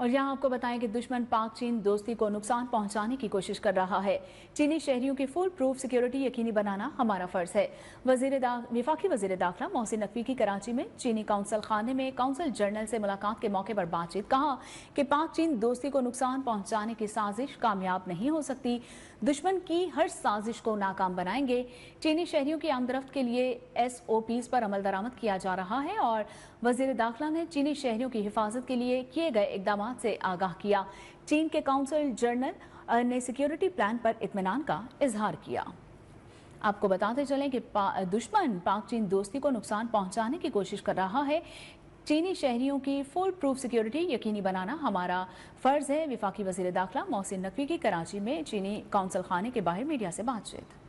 और यहाँ आपको बताएं कि दुश्मन पाक चीन दोस्ती को नुकसान पहुंचाने की कोशिश कर रहा है चीनी शहरियों की फुल प्रूफ सिक्योरिटी यकीनी बनाना हमारा फर्ज है वजीर विफाकी वजीर दाखिला मोहसिन नकवी की कराची में चीनी काउंसिल खाने में काउंसिल जनरल से मुलाकात के मौके पर बातचीत कहा कि पाक चीन दोस्ती को नुकसान पहुंचाने की साजिश कामयाब नहीं हो सकती दुश्मन की हर साजिश को नाकाम बनाएंगे चीनी शहरियों की आमदरफ्त के लिए एस ओ पीज पर अमल दरामद किया जा रहा है और वजीर दाखिला ने चीनी शहरियों की हिफाजत के लिए किए गए इकदाम तनाव से आगाह किया चीन के काउंसिल जनरल ने सिक्योरिटी प्लान पर इतमान का इजहार किया आपको बताते चलें कि पा, दुश्मन पाक चीन दोस्ती को नुकसान पहुंचाने की कोशिश कर रहा है चीनी शहरियों की फुल प्रूफ सिक्योरिटी यकीनी बनाना हमारा फर्ज है विफाकी वजीर दाखिला मोहसिन नकवी की कराची में चीनी काउंसिल खाने के बाहर मीडिया से बातचीत